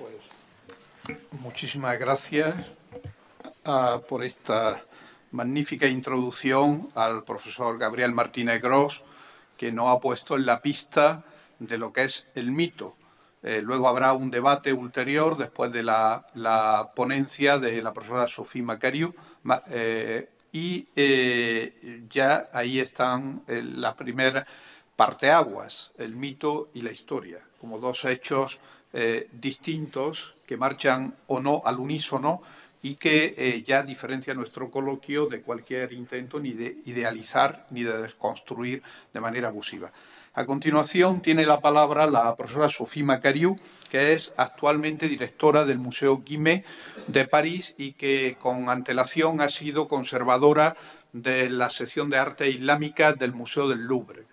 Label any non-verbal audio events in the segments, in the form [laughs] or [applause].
Pues muchísimas gracias ah, por esta magnífica introducción al profesor Gabriel Martínez Gross, que nos ha puesto en la pista de lo que es el mito. Eh, luego habrá un debate ulterior después de la, ponencia de la profesora Sofía Macario. Eh, y eh, ya ahí están las primeras parteaguas, el mito y la historia, como dos hechos eh, distintos que marchan o no al unísono y que eh, ya diferencia nuestro coloquio de cualquier intento ni de idealizar ni de desconstruir de manera abusiva. A continuación tiene la palabra la profesora Sofía Macariu, que es actualmente directora del Museo Guimet de París y que con antelación ha sido conservadora de la sección de arte islámica del Museo del Louvre.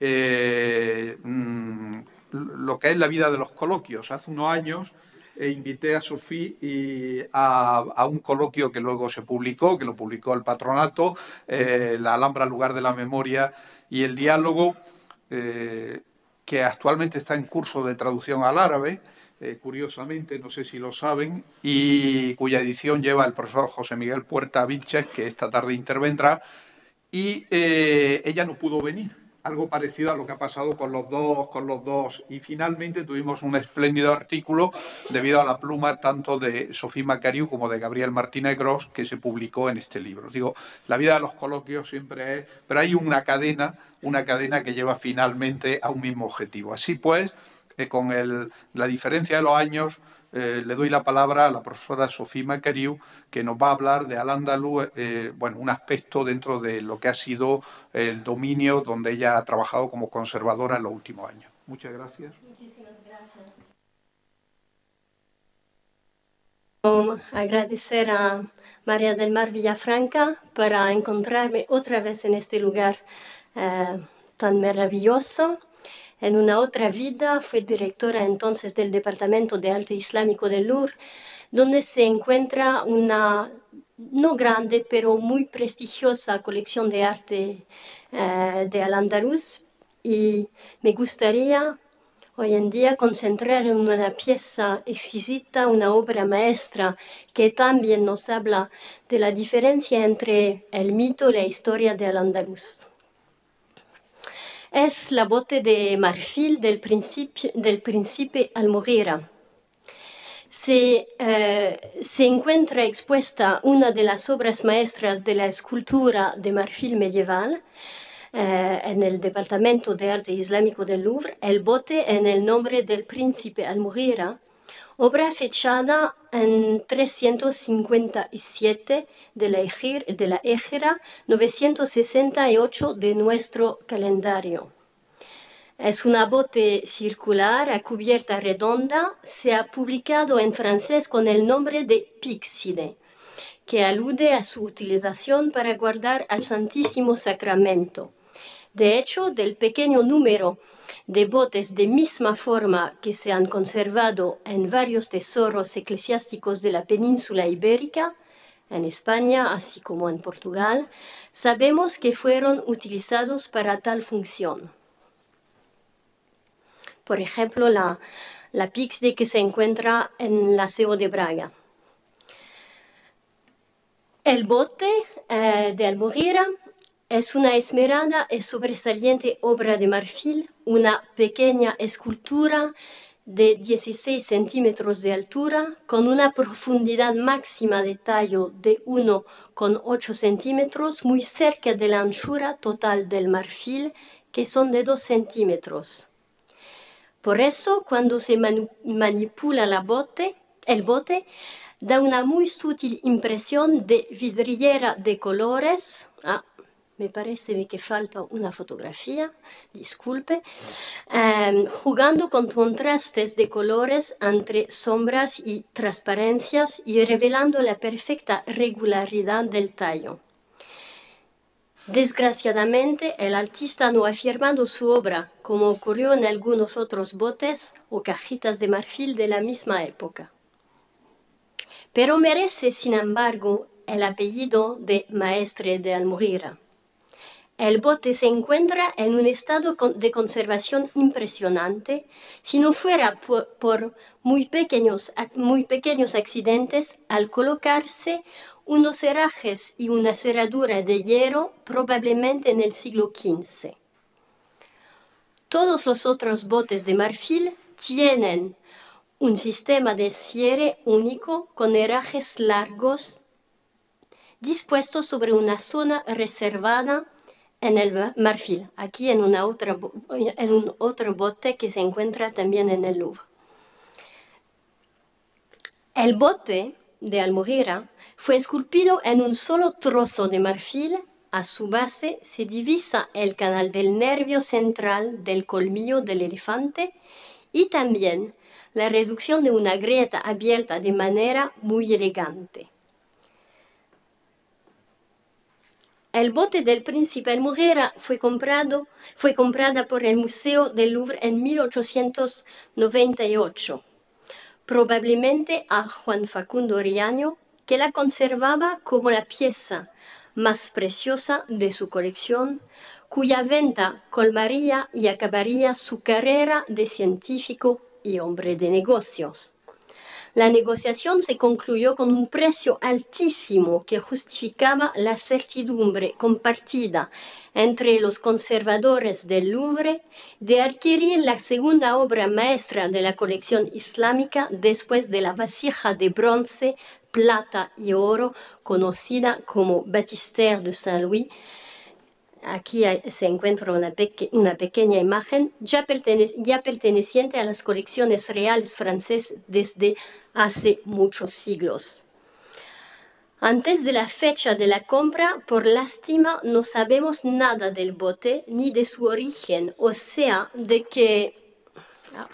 Eh, mm, lo que es la vida de los coloquios. Hace unos años eh, invité a Sofía a, un coloquio que luego se publicó, que lo publicó el patronato, eh, La Alhambra, lugar de la memoria y el diálogo, eh, que actualmente está en curso de traducción al árabe. curiosamente, no sé si lo saben, y cuya edición lleva el profesor José Miguel Puerta Viches que esta tarde intervendrá, y ella no pudo venir algo parecido a lo que ha pasado con los dos, con los dos. Y finalmente tuvimos un espléndido artículo debido a la pluma tanto de Sofía Macariu como de Gabriel Martínez Gross que se publicó en este libro. Digo, la vida de los coloquios siempre es, pero hay una cadena, una cadena que lleva finalmente a un mismo objetivo. Así pues, eh, con el, la diferencia de los años, eh, le doy la palabra a la profesora Sofía Macariu, que nos va a hablar de al andalus eh, bueno, un aspecto dentro de lo que ha sido el dominio donde ella ha trabajado como conservadora en los últimos años. Muchas gracias. Muchísimas gracias. Agradecer a María del Mar Villafranca para encontrarme otra vez en este lugar eh, tan maravilloso en una otra vida fue directora entonces del Departamento de Arte Islámico de Lourdes, donde se encuentra una no grande, pero muy prestigiosa colección de arte eh, de Al-Andalus. Y me gustaría hoy en día concentrar en una pieza exquisita, una obra maestra que también nos habla de la diferencia entre el mito y la historia de Al-Andalus es la bote de marfil del, del príncipe Almoguera. Eh, se, encuentra expuesta una de las obras maestras de la escultura de marfil medieval eh, en el Departamento de Arte Islámico del Louvre, el bote en el nombre del príncipe Almoguera, Obra fechada en 357 de la, Égira, de 968 de nuestro calendario. Es una bote circular a cubierta redonda. Se ha publicado en francés con el nombre de Pixide, que alude a su utilización para guardar al Santísimo Sacramento. De hecho, del pequeño número de botes de misma forma que se han conservado en varios tesoros eclesiásticos de la península ibérica, en España, así como en Portugal, sabemos que fueron utilizados para tal función. Por ejemplo, la, la pixde que se encuentra en la Seo de Braga. El bote eh, de Almogira es una esmerada y sobresaliente obra de marfil, una pequeña escultura de 16 centímetros de altura, con una profundidad máxima de tallo de 1,8 centímetros, muy cerca de la anchura total del marfil, que son de 2 centímetros. Por eso, cuando se manipula la bote, el bote, da una muy sutil impresión de vidriera de colores, ¿ah? me parece que falta una fotografía, disculpe, em, jugando con contrastes de colores entre sombras y transparencias y revelando la perfecta regularidad del tallo. Desgraciadamente, el artista no ha firmado su obra, como ocurrió en algunos otros botes o cajitas de marfil de la misma época. Pero merece, sin embargo, el apellido de maestre de Almugira. El bote se encuentra en un estado de conservación impresionante. Si no fuera por, muy, pequeños, muy pequeños accidentes, al colocarse unos herrajes y una cerradura de hierro, probablemente en el siglo XV. Todos los otros botes de marfil tienen un sistema de cierre único con herrajes largos dispuestos sobre una zona reservada en el marfil, aquí en, en un otro bote que se encuentra también en el Louvre. El bote de almojera fue esculpido en un solo trozo de marfil. A su base se divisa el canal del nervio central del colmillo del elefante y también la reducción de una grieta abierta de manera muy elegante. El bote del príncipe Almugera fue, comprado, fue comprada por el Museo del Louvre en 1898, probablemente a Juan Facundo Riaño, que la conservaba como la pieza más preciosa de su colección, cuya venta colmaría y acabaría su carrera de científico y hombre de negocios. La negociación se concluyó con un precio altísimo que justificaba la certidumbre compartida entre los conservadores del Louvre de adquirir la segunda obra maestra de la colección islámica después de la vasija de bronce, plata y oro conocida como Batistère de Saint-Louis Aquí se encuentra una, pequeña imagen ya, perteneciente a las colecciones reales francesas desde hace muchos siglos. Antes de la fecha de la compra, por lástima, no sabemos nada del bote ni de su origen, o sea, de que... Ah,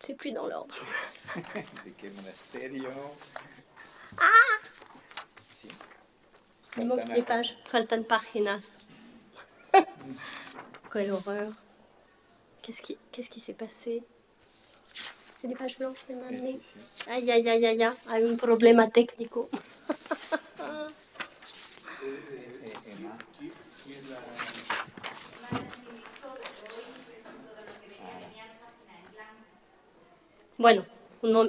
c'est plus dans l'ordre. [laughs] de qué monasterio... ¡Ah! Il manque des pages. Faltan [laughs] Quelle horreur. Qu'est-ce qui s'est passé C'est des pages blanches les m'a Aïe Aïe, aïe, aïe, aïe, ah, un problème technique. [laughs] bueno, un,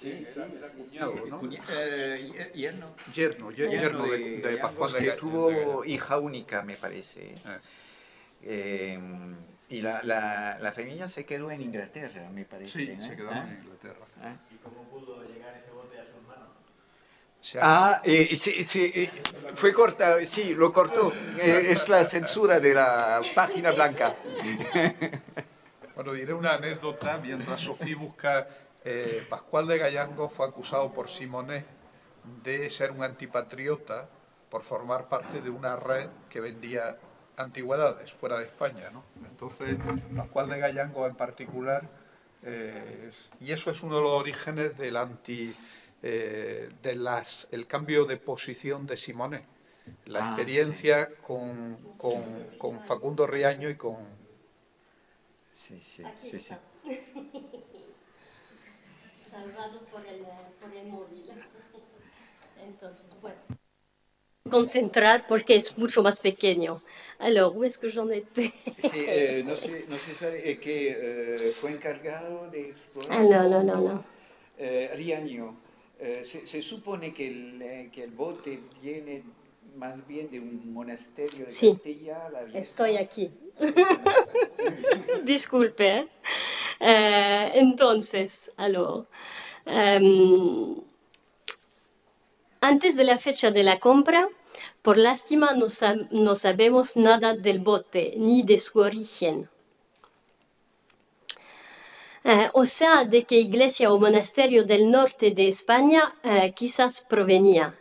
Sí, sí, era, cuñado, ¿no? yerno. Yerno, yerno, de, de, Pascual Que tuvo hija única, me parece. ¿eh? Ah. Eh, y la, la, la, familia se quedó en Inglaterra, me parece. Sí, se quedó en Inglaterra. Ah, ¿Ah? ¿Y cómo pudo llegar ese bote a su hermano? Ah, eh, sí, sí, fue corta, sí, lo cortó. es la censura de la página blanca. Bueno, diré una anécdota mientras Sofía busca eh, Pascual de Gallango fue acusado por Simonet de ser un antipatriota por formar parte de una red que vendía antigüedades fuera de España. Entonces, Pascual de Gallango en particular, eh, y eso es uno de los orígenes del anti, eh, las, el cambio de posición de Simonet. La ah, experiencia con, con, con, Facundo Riaño y con... Sí, sí, sí, sí. [laughs] salvado por el, móvil. [laughs] Entonces, bueno. Concentrar porque es mucho más pequeño. Alors, où es que j'en eh, étais No sé, sabe, eh, que eh, fue encargado de explorar. Ah, no, no, no. no. Riaño. Se, supone que el, bote viene más bien de un monasterio de sí, Castilla. La Estoy aquí. [laughs] Disculpe. ¿eh? Eh, entonces, em, antes de la fecha de la compra, por lástima no, sabemos nada del bote ni de su origen. Eh, o sea, de qué iglesia o monasterio del norte de España quizás provenía.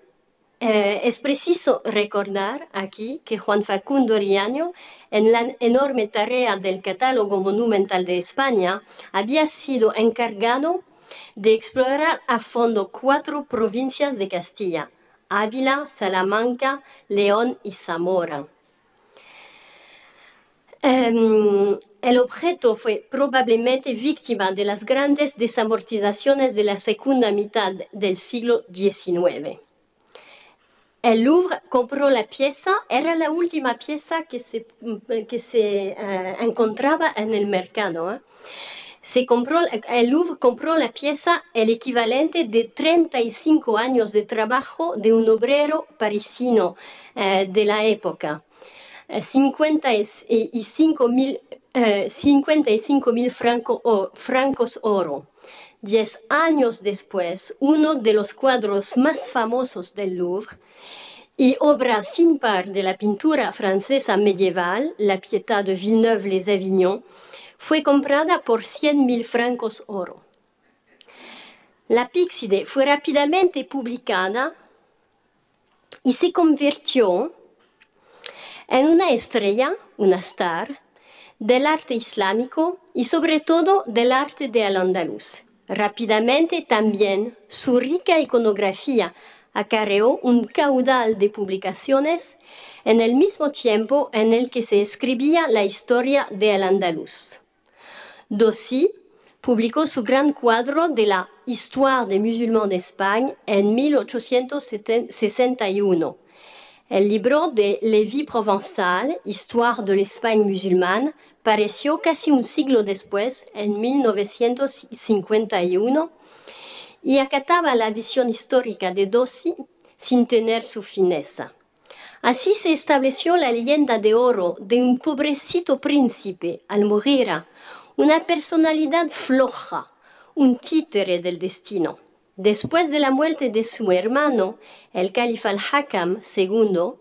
Eh, es preciso recordar aquí que Juan Facundo Riaño, en la enorme tarea del catálogo monumental de España, había sido encargado de explorar a fondo cuatro provincias de Castilla, Ávila, Salamanca, León y Zamora. Em, el objeto fue probablemente víctima de las grandes desamortizaciones de la segunda mitad del siglo XIX. El Louvre compró la pieza, era la última pieza que se, eh, encontraba en el mercado. ¿eh? compró, el Louvre compró la pieza, el equivalente de 35 años de trabajo de un obrero parisino eh, de la época. 55 mil francos oro. Diez años después, uno de los cuadros más famosos del Louvre y obra sin par de la pintura francesa medieval, La Pietà de Villeneuve-les-Avignon, fue comprada por 100.000 francos oro. La Píxide fue rápidamente publicada y se convirtió en una estrella, una star, del arte islámico y sobre todo del arte de al-Andalus Rápidamente también su rica iconografía acarreó un caudal de publicaciones en el mismo tiempo en el que se escribía la historia de al Andaluz. Dossi publicó su gran cuadro de la Histoire des musulmans d'Espagne en 1861 el libro de Lévi Provençal, Histoire de l'Espagne musulmana, pareció casi un siglo después, en 1951, y acataba la visión histórica de Dossi sin tener su fineza. Así se estableció la leyenda de oro de un pobrecito príncipe, al morir una personalidad floja, un títere del destino. Después de la muerte de su hermano, el califa al-Hakam II,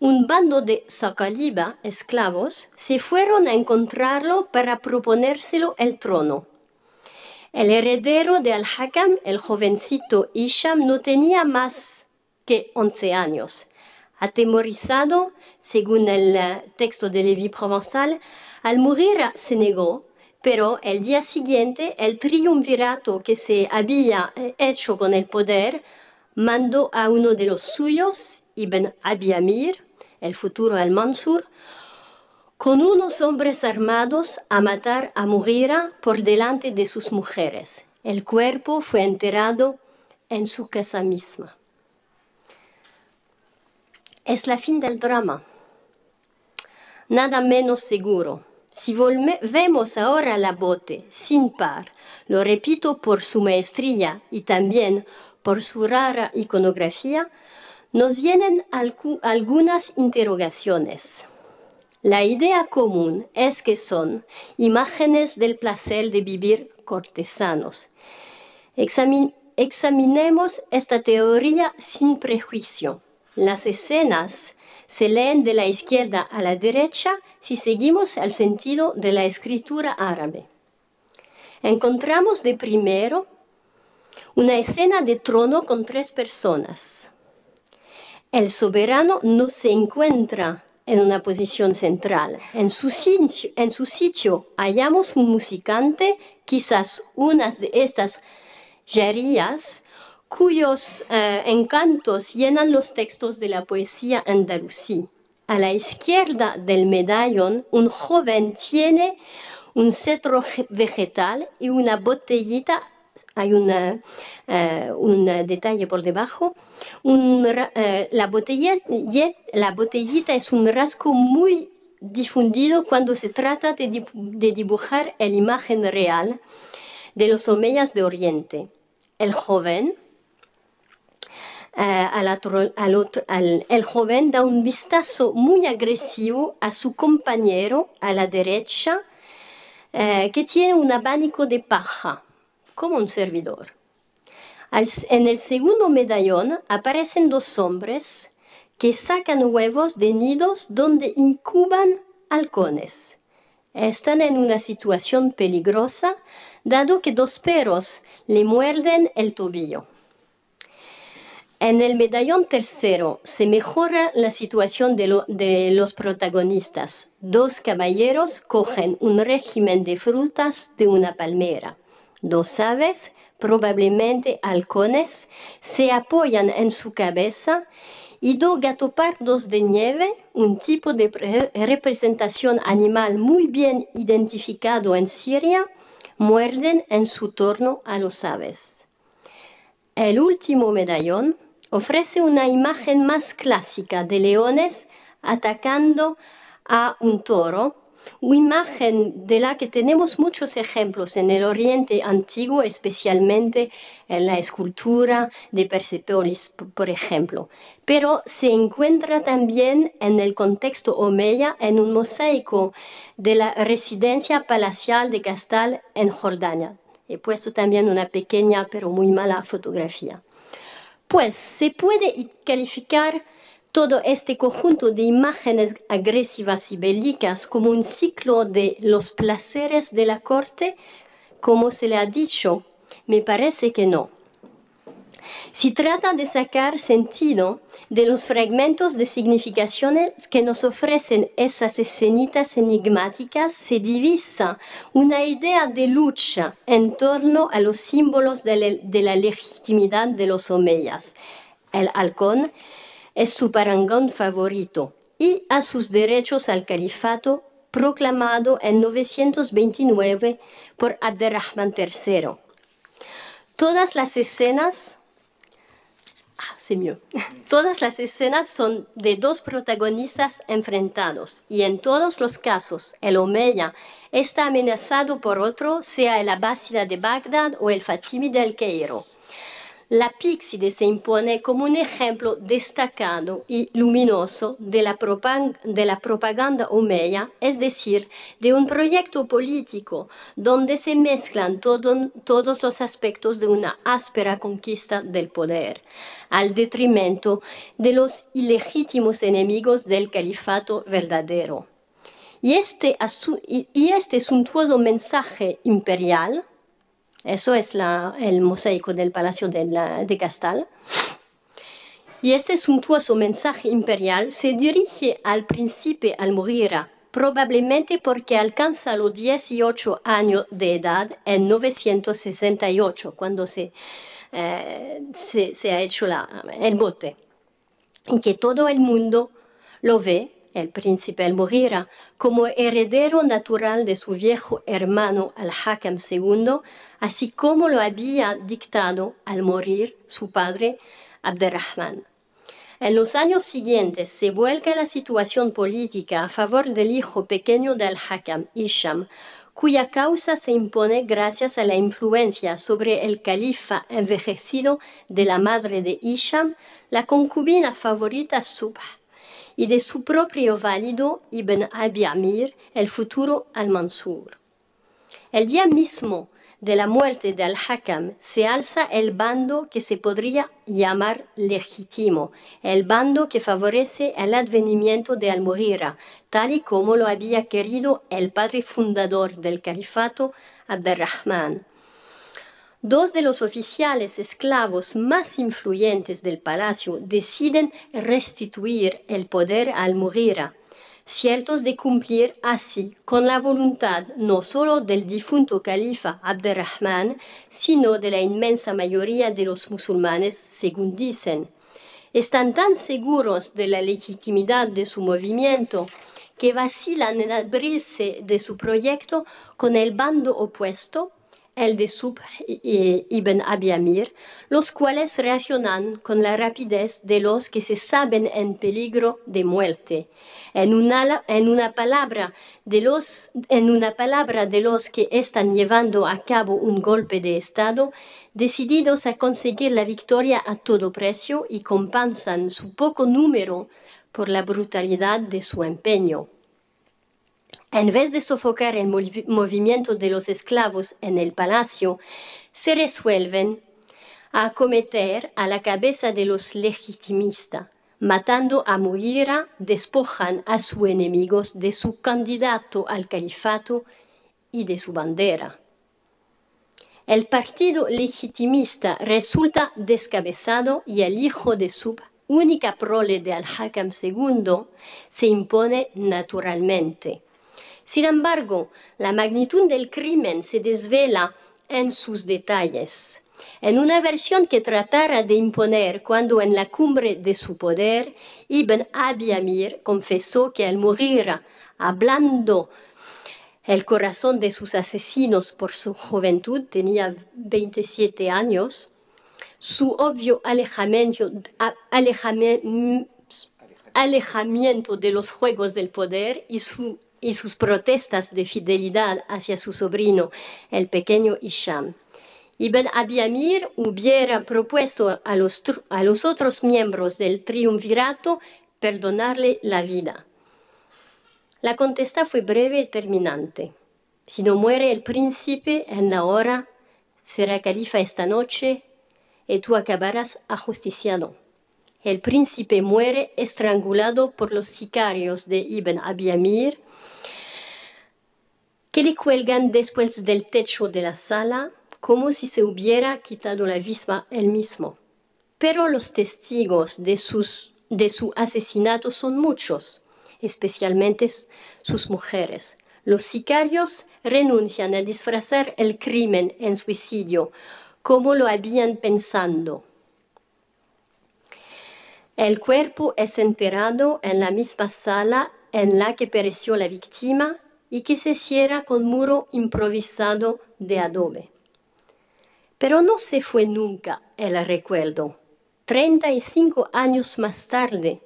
un bando de Saqaliba, esclavos, se fueron a encontrarlo para proponérselo el trono. El heredero de al-Hakam, el jovencito Isham, no tenía más que 11 años. Atemorizado, según el eh, texto de Levi Provençal, al morir se negó pero el día siguiente el triunvirato que se había eh, hecho con el poder mandó a uno de los suyos, Ibn Abi el futuro al-Mansur, con unos hombres armados a matar a Mughira por delante de sus mujeres. El cuerpo fue enterrado en su casa misma. Es la fin del drama. Nada menos seguro si vemos ahora la bote sin par, lo repito por su maestría y también por su rara iconografía, nos vienen algunas interrogaciones. La idea común es que son imágenes del placer de vivir cortesanos. examinemos esta teoría sin prejuicio. Las escenas se leen de la izquierda a la derecha si seguimos el sentido de la escritura árabe. Encontramos de primero una escena de trono con tres personas. El soberano no se encuentra en una posición central. En su, sitio, hallamos un musicante, quizás una de estas yerías cuyos eh, encantos llenan los textos de la poesía andalusí. A la izquierda del medallón, un joven tiene un cetro vegetal y una botellita, hay eh, un detalle por debajo, eh, la, botellita, es un rasgo muy difundido cuando se trata de, de dibujar la imagen real de los omeyas de Oriente. El joven, eh, el joven da un vistazo muy agresivo a su compañero a la derecha, eh, que tiene un abanico de paja, como un servidor. en el segundo medallón aparecen dos hombres que sacan huevos de nidos donde incuban halcones. Están en una situación peligrosa, dado que dos perros le muerden el tobillo. En el medallón tercero se mejora la situación de, los protagonistas. Dos caballeros cogen un régimen de frutas de una palmera. Dos aves, probablemente halcones, se apoyan en su cabeza y dos gatopardos de nieve, un tipo de representación animal muy bien identificado en Siria, muerden en su torno a los aves. El último medallón ofrece una imagen más clásica de leones atacando a un toro, una imagen de la que tenemos muchos ejemplos en el Oriente antiguo, especialmente en la escultura de Persepolis, por ejemplo, pero se encuentra también en el contexto omeya en un mosaico de la residencia palacial de Castal en Jordania. He puesto también una pequeña pero muy mala fotografía. Pues se puede calificar todo este conjunto de imágenes agresivas y bélicas como un ciclo de los placeres de la corte, como se le ha dicho. Me parece que no. Si trata de sacar sentido de los fragmentos de significaciones que nos ofrecen esas escenitas enigmáticas, se divisa una idea de lucha en torno a los símbolos de, la legitimidad de los omeyas. El halcón es su parangón favorito y a sus derechos al califato proclamado en 929 por Abderrahman III. Todas las escenas Todas las escenas son de dos protagonistas enfrentados y en todos los casos el Omeya está amenazado por otro, sea el Abásida de Bagdad o el Fatimi del Cairo. La Píxide se impone como un ejemplo destacado y luminoso de la, propaganda omeya, es decir, de un proyecto político donde se mezclan todos los aspectos de una áspera conquista del poder, al detrimento de los ilegítimos enemigos del califato verdadero. y este, este suntuoso mensaje imperial eso es el mosaico del Palacio de, Castal. Y este suntuoso mensaje imperial se dirige al príncipe Almogira, probablemente porque alcanza los 18 años de edad en 968, cuando eh, se, se, ha hecho el bote, y que todo el mundo lo ve el príncipe al Mughira, como heredero natural de su viejo hermano al-Hakam II, así como lo había dictado al morir su padre Abderrahman. En los años siguientes se vuelca la situación política a favor del hijo pequeño al Hakam, Isham, cuya causa se impone gracias a la influencia sobre el califa envejecido de la madre de Isham, la concubina favorita Subh, y de su propio válido Ibn Abi Amir, el futuro al-Mansur. El día mismo de la muerte de al-Hakam se alza el bando que se podría llamar legítimo, el bando que favorece el advenimiento de al muhira tal y como lo había querido el padre fundador del califato, Abderrahman dos de los oficiales esclavos más influyentes del palacio deciden restituir el poder al Mughira, ciertos de cumplir así con la voluntad no sólo del difunto califa Abderrahman, sino de la inmensa mayoría de los musulmanes, según dicen. Están tan seguros de la legitimidad de su movimiento que vacilan en abrirse de su proyecto con el bando opuesto el de Sub y Ibn Abi los cuales reaccionan con la rapidez de los que se saben en peligro de muerte. En una, palabra, de los, en una palabra de los que están llevando a cabo un golpe de Estado, decididos a conseguir la victoria a todo precio y compensan su poco número por la brutalidad de su empeño. En vez de sofocar el movimiento de los esclavos en el palacio, se resuelven a acometer a la cabeza de los legitimistas. Matando a Mugira, despojan a sus enemigos de su candidato al califato y de su bandera. El partido legitimista resulta descabezado y el hijo de su única prole de Al-Hakam II se impone naturalmente. Sin embargo, la magnitud del crimen se desvela en sus detalles. En una versión que tratara de imponer cuando en la cumbre de su poder, Ibn Abi Amir confesó que al morir hablando el corazón de sus asesinos por su juventud, tenía 27 años, su obvio alejamiento de los juegos del poder y su y sus protestas de fidelidad hacia su sobrino, el pequeño Isham. Ibn Abi Amir hubiera propuesto a los, a los otros miembros del triunvirato perdonarle la vida. La contesta fue breve y terminante. Si no muere el príncipe en la hora, será califa esta noche y tú acabarás ajusticiado. El príncipe muere estrangulado por los sicarios de Ibn Abiyamir que le cuelgan después del techo de la sala, como si se hubiera quitado la visma él mismo. Pero los testigos de, de su asesinato son muchos, especialmente sus mujeres. Los sicarios renuncian a disfrazar el crimen en suicidio, como lo habían pensado el cuerpo es enterrado en la misma sala en la que pereció la víctima y que se cierra con muro improvisado de adobe. Pero no se fue nunca el recuerdo. 35 años más tarde,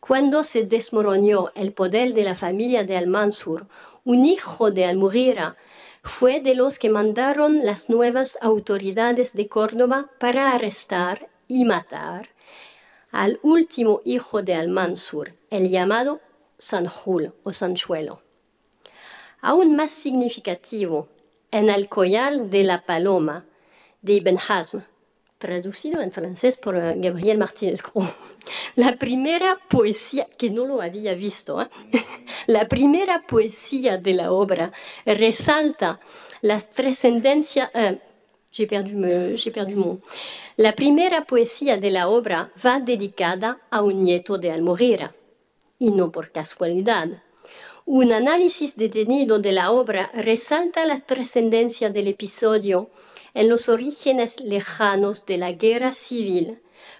cuando se desmoronó el poder de la familia de Al-Mansur, un hijo de al fue de los que mandaron las nuevas autoridades de Córdoba para arrestar y matar al último hijo de al el llamado Sanjul o Sanchuelo. Aún más significativo, en el collar de la paloma de Ibn Hazm, traducido en francés por Gabriel Martínez [laughs] La primera poesía, que no lo había visto, ¿eh? [laughs] la primera poesía de la obra resalta la trascendencia, eh, J'ai La primera poesía de la obra va dedicada a un nieto de Almorera, y no por casualidad. Un análisis detenido de la obra resalta la trascendencia del episodio en los orígenes lejanos de la guerra civil,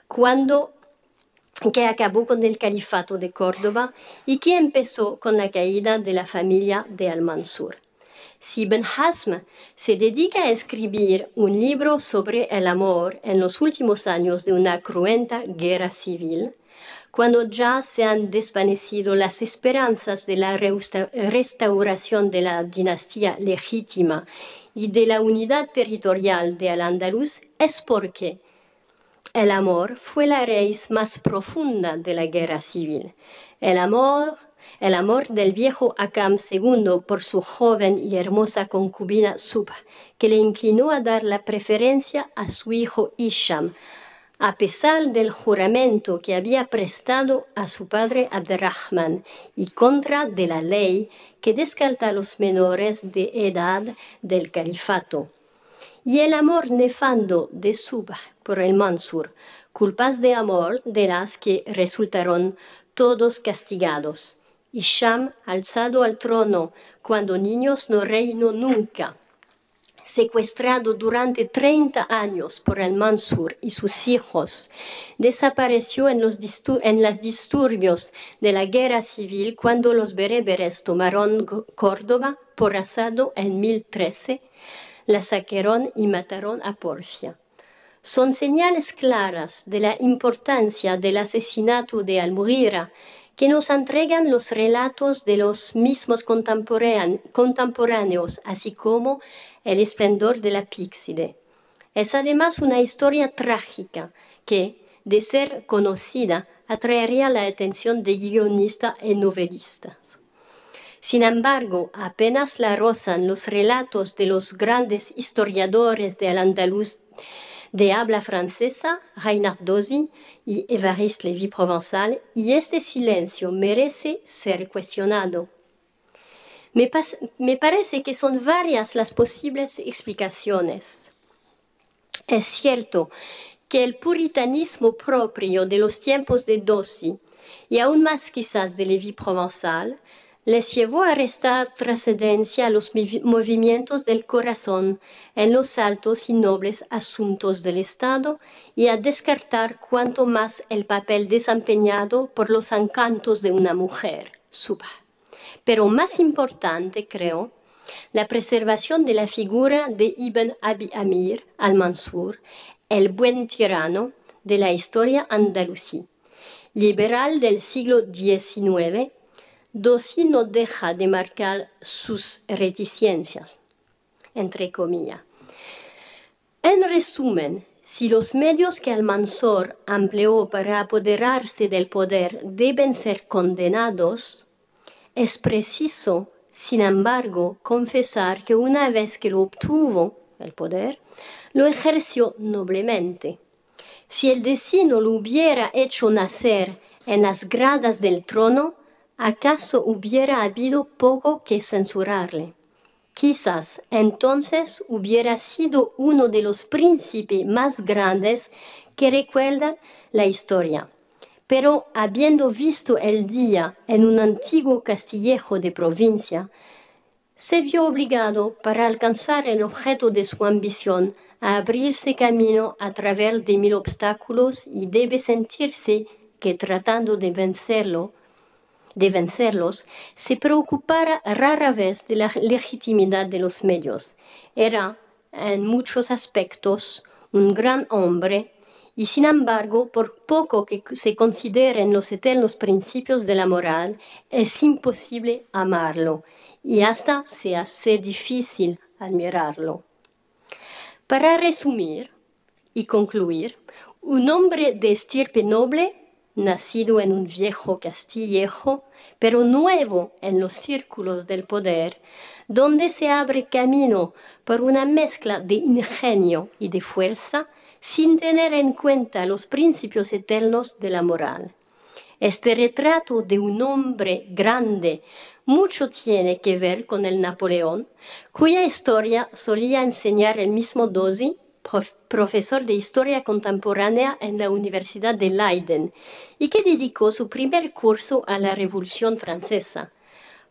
cuando que acabó con el califato de Córdoba y que empezó con la caída de la familia de Almansur. Si Ben se dedica a escribir un libro sobre el amor en los últimos años de una cruenta guerra civil, cuando ya se han desvanecido las esperanzas de la restauración de la dinastía legítima y de la unidad territorial de al andalus es porque el amor fue la raíz más profunda de la guerra civil. El amor el amor del viejo Akam II por su joven y hermosa concubina Suba, que le inclinó a dar la preferencia a su hijo Isham, a pesar del juramento que había prestado a su padre Abderrahman y contra de la ley que descarta a los menores de edad del califato. Y el amor nefando de Suba por el Mansur, culpas de amor de las que resultaron todos castigados. Hisham, alzado al trono, cuando niños no reinó nunca, secuestrado durante 30 años por el Mansur y sus hijos, desapareció en los, en disturbios de la guerra civil cuando los bereberes tomaron Córdoba por asado en 1013, la saquearon y mataron a Porfia son señales claras de la importancia del asesinato de Almugira que nos entregan los relatos de los mismos contemporáneos, así como el esplendor de la píxide. Es además una historia trágica que, de ser conocida, atraería la atención de guionistas y novelistas. Sin embargo, apenas la rozan los relatos de los grandes historiadores de al andaluz de habla francesa, Reinhard Dosi y Évariste Lévy Provençal, y este silencio merece ser cuestionado. Me, parece que son varias las posibles explicaciones. Es cierto que el puritanismo propio de los tiempos de Dosi, y aún más quizás de Lévy Provençal, les llevó a restar trascendencia a los movimientos del corazón en los altos y nobles asuntos del Estado y a descartar cuanto más el papel desempeñado por los encantos de una mujer, Suba. Pero más importante, creo, la preservación de la figura de Ibn Abi Amir al-Mansur, el buen tirano de la historia andalusí, liberal del siglo XIX Dossi no deja de marcar sus reticencias, entre comillas. En resumen, si los medios que Almanzor empleó para apoderarse del poder deben ser condenados, es preciso, sin embargo, confesar que una vez que lo obtuvo, el poder, lo ejerció noblemente. Si el destino lo hubiera hecho nacer en las gradas del trono, ¿acaso hubiera habido poco que censurarle? Quizás entonces hubiera sido uno de los príncipes más grandes que recuerda la historia. Pero habiendo visto el día en un antiguo castillejo de provincia, se vio obligado para alcanzar el objeto de su ambición a abrirse camino a través de mil obstáculos y debe sentirse que tratando de vencerlo, de vencerlos, se preocupara rara vez de la legitimidad de los medios. Era, en muchos aspectos, un gran hombre y sin embargo, por poco que se consideren los eternos principios de la moral, es imposible amarlo y hasta se hace difícil admirarlo. Para resumir y concluir, un hombre de estirpe noble nacido en un viejo castillejo, pero nuevo en los círculos del poder, donde se abre camino por una mezcla de ingenio y de fuerza, sin tener en cuenta los principios eternos de la moral. Este retrato de un hombre grande mucho tiene que ver con el Napoleón, cuya historia solía enseñar el mismo Dosi profesor de Historia Contemporánea en la Universidad de Leiden y que dedicó su primer curso a la Revolución Francesa.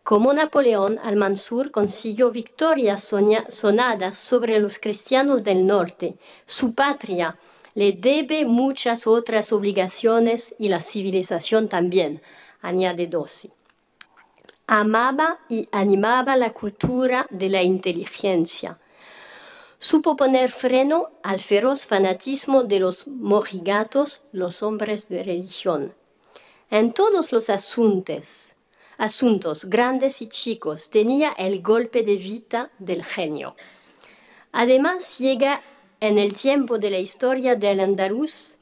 Como Napoleón, Almansur consiguió victorias sonadas sobre los cristianos del norte. Su patria le debe muchas otras obligaciones y la civilización también, añade Dossi. Amaba y animaba la cultura de la inteligencia supo poner freno al feroz fanatismo de los mojigatos, los hombres de religión. En todos los asuntos, asuntos grandes y chicos, tenía el golpe de vida del genio. Además, llega en el tiempo de la historia del andaluz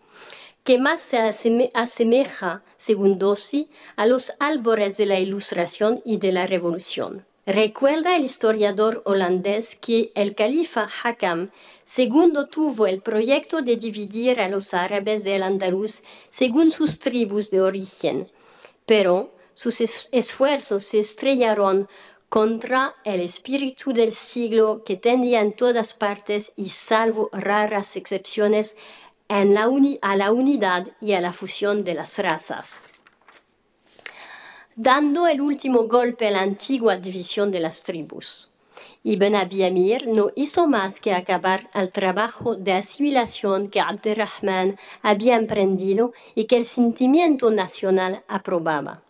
que más se asemeja, según Dossi, a los álbores de la Ilustración y de la Revolución. Recuerda el historiador holandés que el califa Hakam II tuvo el proyecto de dividir a los árabes del andaluz según sus tribus de origen, pero sus esfuerzos se estrellaron contra el espíritu del siglo que tendía en todas partes y salvo raras excepciones a la unidad y a la fusión de las razas dando el último golpe a la antigua división de las tribus. Ibn Abi no hizo más que acabar el trabajo de asimilación que Abderrahman había emprendido y que el sentimiento nacional aprobaba.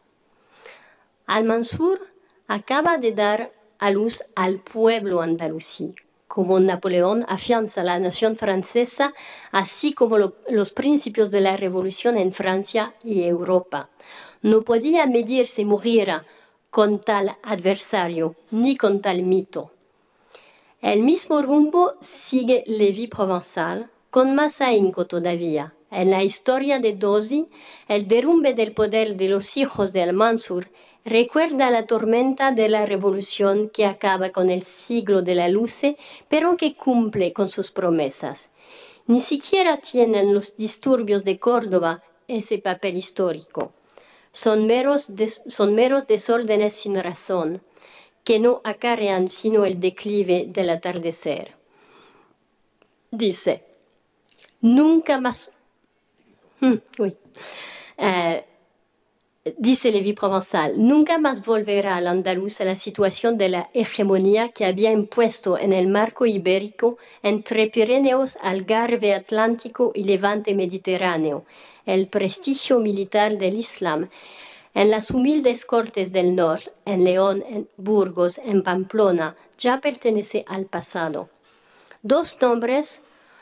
Al-Mansur acaba de dar a luz al pueblo andalusí, como Napoleón afianza la nación francesa, así como los principios de la revolución en Francia y Europa no podía medirse muriera con tal adversario ni con tal mito. El mismo rumbo sigue Levi Provençal, con más ahínco todavía. En la historia de Dosi, el derrumbe del poder de los hijos de Al-Mansur recuerda la tormenta de la revolución que acaba con el siglo de la luce, pero que cumple con sus promesas. Ni siquiera tienen los disturbios de Córdoba ese papel histórico son meros, son meros desórdenes sin razón, que no acarrean sino el declive del atardecer. Dice, nunca más... Mm, eh, dice Levi Provençal, nunca más volverá al andaluz a la situación de la hegemonía que había impuesto en el marco ibérico entre Pirineos, Algarve Atlántico y Levante Mediterráneo, el prestigio militar del Islam en las humildes cortes del norte, en León, en Burgos, en Pamplona, ya pertenece al pasado. Dos nombres,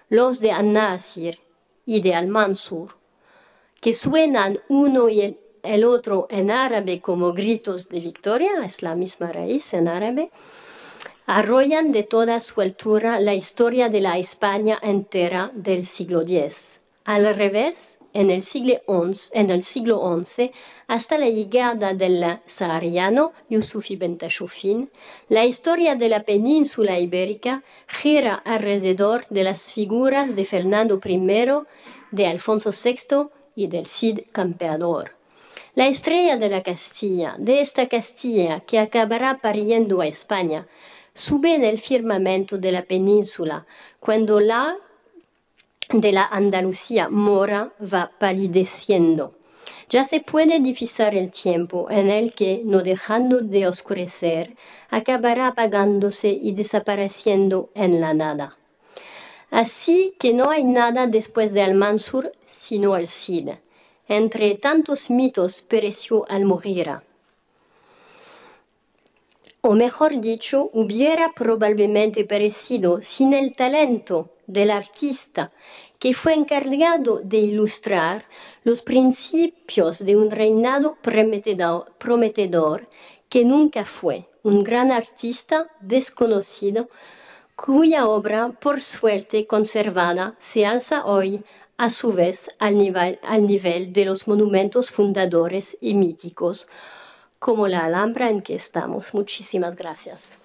los de An-Nasir y de Al-Mansur, que suenan uno y el, otro en árabe como gritos de victoria, es la misma raíz en árabe, arrollan de toda su altura la historia de la España entera del siglo X. Al revés, en el siglo XI, en siglo hasta la llegada del sahariano ibn Bentashufin, la historia de la península ibérica gira alrededor de las figuras de Fernando I, de Alfonso VI y del Cid Campeador. La estrella de la Castilla, de esta Castilla que acabará pariendo a España, sube en el firmamento de la península, cuando la de la Andalucía mora va palideciendo. Ya se puede divisar el tiempo en el que, no dejando de oscurecer, acabará apagándose y desapareciendo en la nada. Así que no hay nada después de Al-Mansur sino el Cid. Entre tantos mitos pereció al Almogira o mejor dicho, hubiera probablemente parecido sin el talento del artista que fue encargado de ilustrar los principios de un reinado prometedor, que nunca fue, un gran artista desconocido cuya obra, por suerte conservada, se alza hoy a su vez al nivel de los monumentos fundadores y míticos como la Alhambra en que estamos. Muchísimas gracias.